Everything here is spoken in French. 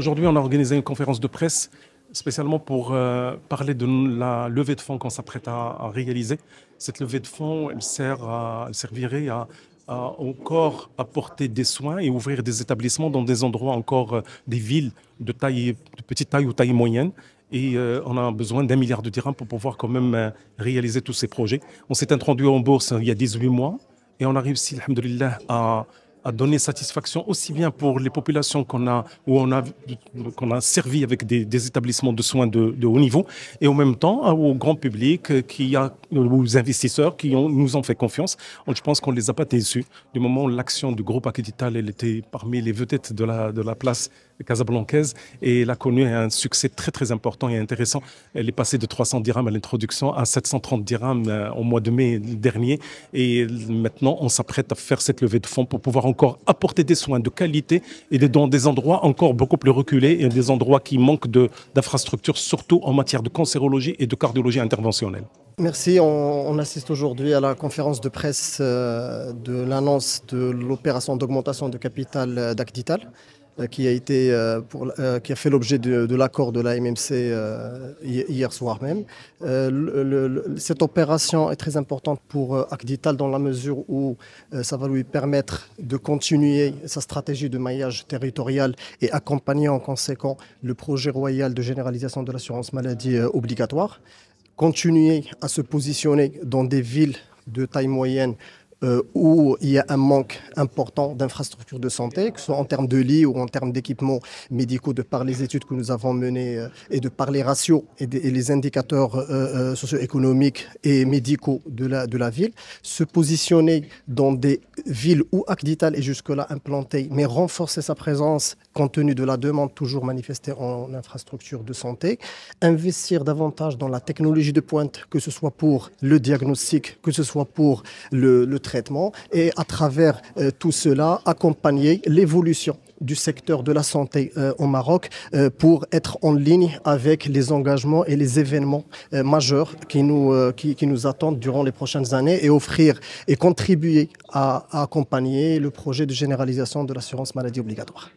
Aujourd'hui, on a organisé une conférence de presse spécialement pour euh, parler de la levée de fonds qu'on s'apprête à, réaliser. Cette levée de fonds, elle, sert à, servirait à, encore apporter des soins et ouvrir des établissements dans des endroits encore, euh, des villes de taille, de petite taille ou taille moyenne. Et euh, on a besoin d'un milliard de dirhams pour pouvoir quand même réaliser tous ces projets. On s'est introduit en bourse il y a 18 mois et on a réussi, alhamdoulilah, à à donner satisfaction aussi bien pour les populations qu'on a où on a qu'on a servi avec des, établissements de soins de, haut niveau et en même temps euh, au grand public euh, qui a euh, aux investisseurs qui ont, nous ont fait confiance. je pense qu'on les a pas déçus du moment où l'action du groupe Aquidital elle était parmi les vedettes de la de la place casablancaise et elle a connu un succès très très important et intéressant. Elle est passée de 300 dirhams à l'introduction à 730 dirhams au mois de mai dernier et maintenant on s'apprête à faire cette levée de fonds pour pouvoir encore apporter des soins de qualité et dans des endroits encore beaucoup plus reculés et des endroits qui manquent d'infrastructures, surtout en matière de cancérologie et de cardiologie interventionnelle. Merci. On, on assiste aujourd'hui à la conférence de presse euh, de l'annonce de l'opération d'augmentation de capital euh, d'Actital. Euh, qui a, été, euh, pour, euh, qui a fait l'objet de, l'accord de la MMC hier soir même. cette opération est très importante pour Acdital dans la mesure où ça va lui permettre de continuer sa stratégie de maillage territorial et accompagner en conséquent le projet royal de généralisation de l'assurance maladie obligatoire, continuer à se positionner dans des villes de taille moyenne euh, où il y a un manque important d'infrastructures de santé, que ce soit en termes de lits ou en termes d'équipements médicaux, de par les études que nous avons menées euh, et de par les ratios et, les indicateurs euh, socio-économiques et médicaux de la, de la ville, se positionner dans des villes où Acdital est jusque-là implanté, mais renforcer sa présence compte tenu de la demande toujours manifestée en infrastructures de santé, investir davantage dans la technologie de pointe, que ce soit pour le diagnostic, que ce soit pour le, le traitement et à travers euh, tout cela accompagner l'évolution du secteur de la santé euh, au Maroc euh, pour être en ligne avec les engagements et les événements majeurs qui nous, qui, nous attendent durant les prochaines années et offrir et contribuer à accompagner le projet de généralisation de l'assurance maladie obligatoire.